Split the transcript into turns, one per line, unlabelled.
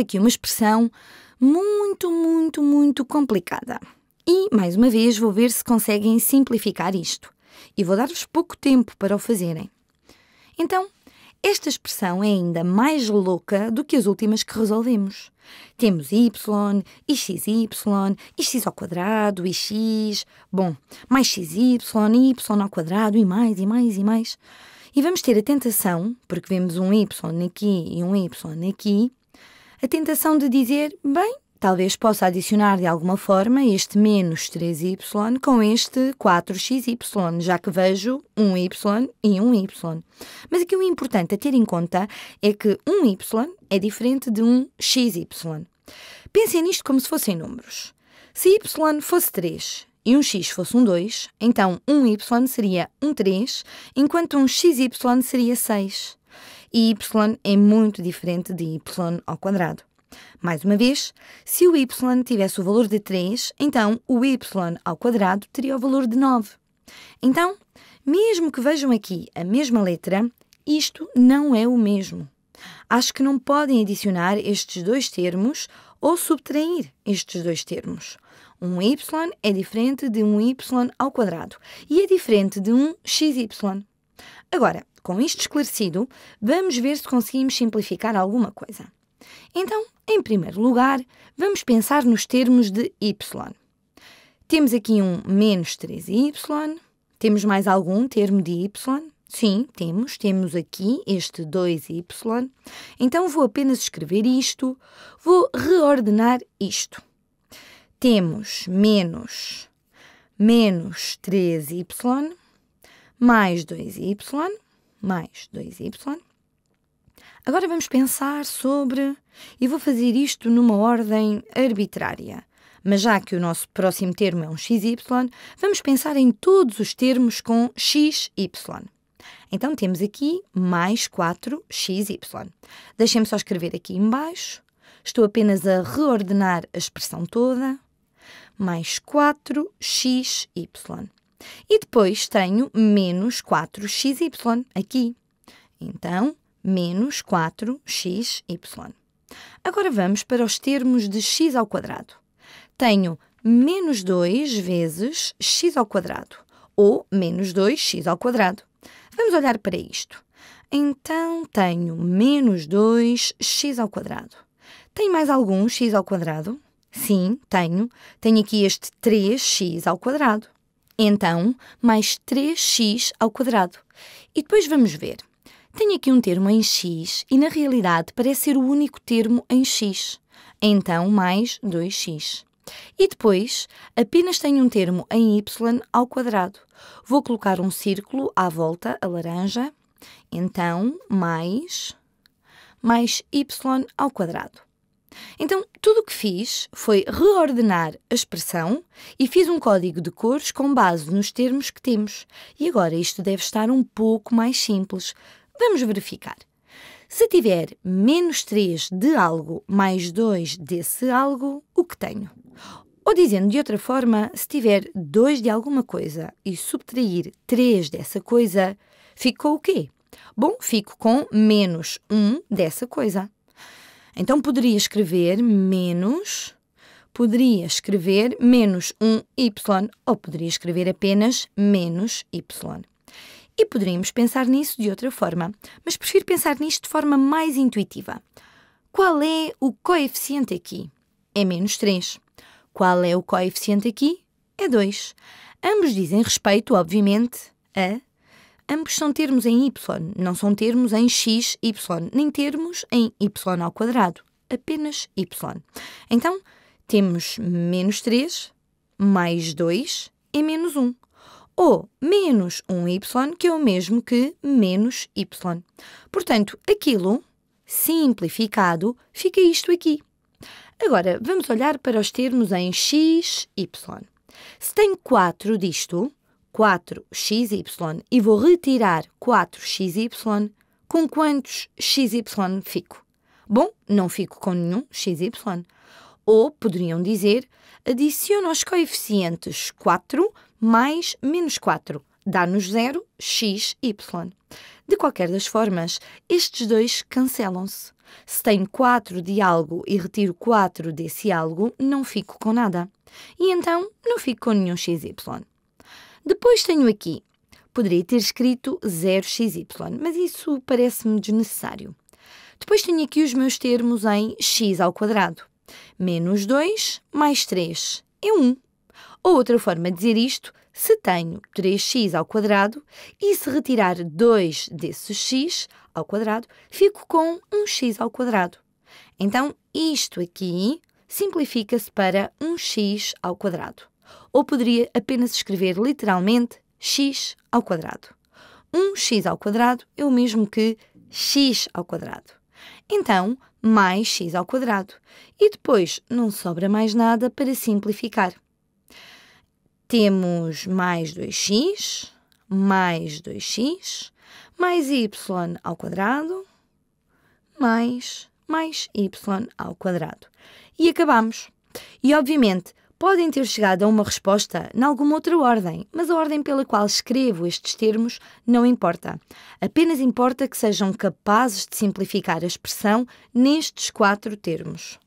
aqui uma expressão muito, muito, muito complicada. E, mais uma vez, vou ver se conseguem simplificar isto. E vou dar-vos pouco tempo para o fazerem. Então, esta expressão é ainda mais louca do que as últimas que resolvemos. Temos y, xy, x ao quadrado, e x, bom, mais xy, y ao quadrado, e mais, e mais, e mais. E vamos ter a tentação, porque vemos um y aqui e um y aqui, a tentação de dizer, bem, talvez possa adicionar de alguma forma este menos 3y com este 4xy, já que vejo um y e um y. Mas aqui o importante a ter em conta é que um y é diferente de um xy. Pensem nisto como se fossem números. Se y fosse 3 e um x fosse um 2, então um y seria um 3, enquanto um xy seria 6. E y é muito diferente de y ao quadrado. Mais uma vez, se o y tivesse o valor de 3, então o y ao quadrado teria o valor de 9. Então, mesmo que vejam aqui a mesma letra, isto não é o mesmo. Acho que não podem adicionar estes dois termos ou subtrair estes dois termos. Um y é diferente de um y ao quadrado e é diferente de um xy. Agora, com isto esclarecido, vamos ver se conseguimos simplificar alguma coisa. Então, em primeiro lugar, vamos pensar nos termos de y. Temos aqui um menos 3y. Temos mais algum termo de y? Sim, temos. Temos aqui este 2y. Então, vou apenas escrever isto. Vou reordenar isto. Temos menos menos 3y mais 2y, mais 2y. Agora vamos pensar sobre, e vou fazer isto numa ordem arbitrária, mas já que o nosso próximo termo é um xy, vamos pensar em todos os termos com xy. Então temos aqui mais 4xy. Deixem-me só escrever aqui embaixo. Estou apenas a reordenar a expressão toda. Mais 4xy. E depois tenho menos 4xy aqui. Então, menos 4xy. Agora vamos para os termos de x ao quadrado. Tenho menos 2 vezes x ao quadrado, ou menos 2x ao quadrado. Vamos olhar para isto. Então, tenho menos 2x ao quadrado. Tem mais algum x ao quadrado? Sim, tenho. Tenho aqui este 3x ao quadrado. Então, mais 3x ao quadrado. E depois vamos ver. Tenho aqui um termo em x e, na realidade, parece ser o único termo em x. Então, mais 2x. E depois, apenas tenho um termo em y ao quadrado. Vou colocar um círculo à volta, a laranja. Então, mais... mais y ao quadrado. Então, tudo o que fiz foi reordenar a expressão e fiz um código de cores com base nos termos que temos. E agora isto deve estar um pouco mais simples. Vamos verificar. Se tiver menos 3 de algo mais 2 desse algo, o que tenho? Ou dizendo de outra forma, se tiver 2 de alguma coisa e subtrair 3 dessa coisa, ficou o quê? Bom, fico com menos 1 dessa coisa. Então poderia escrever menos, poderia escrever menos um y ou poderia escrever apenas menos y. E poderíamos pensar nisso de outra forma, mas prefiro pensar nisto de forma mais intuitiva. Qual é o coeficiente aqui? É menos 3. Qual é o coeficiente aqui? É 2. Ambos dizem respeito, obviamente, a Ambos são termos em y, não são termos em x, y, nem termos em y ao quadrado, apenas y. Então, temos menos 3 mais 2 é menos 1. Ou menos 1y, que é o mesmo que menos y. Portanto, aquilo, simplificado, fica isto aqui. Agora, vamos olhar para os termos em x, y. Se tenho 4 disto, 4xy e vou retirar 4xy, com quantos xy fico? Bom, não fico com nenhum xy. Ou poderiam dizer, adiciono os coeficientes 4 mais menos 4, dá-nos 0, xy De qualquer das formas, estes dois cancelam-se. Se tenho 4 de algo e retiro 4 desse algo, não fico com nada. E então, não fico com nenhum xy. Depois tenho aqui, poderia ter escrito 0xy, mas isso parece-me desnecessário. Depois tenho aqui os meus termos em x ao quadrado. Menos 2 mais 3 é 1. Ou outra forma de dizer isto, se tenho 3x ao quadrado e se retirar 2 desse x ao quadrado, fico com 1x ao quadrado. Então, isto aqui simplifica-se para 1x ao quadrado ou poderia apenas escrever literalmente x ao quadrado. 1x ao quadrado é o mesmo que x ao quadrado. Então, mais x ao quadrado. E depois não sobra mais nada para simplificar. Temos mais 2x, mais 2x, mais y ao quadrado, mais mais y ao quadrado. E acabamos. E obviamente, podem ter chegado a uma resposta em alguma outra ordem, mas a ordem pela qual escrevo estes termos não importa. Apenas importa que sejam capazes de simplificar a expressão nestes quatro termos.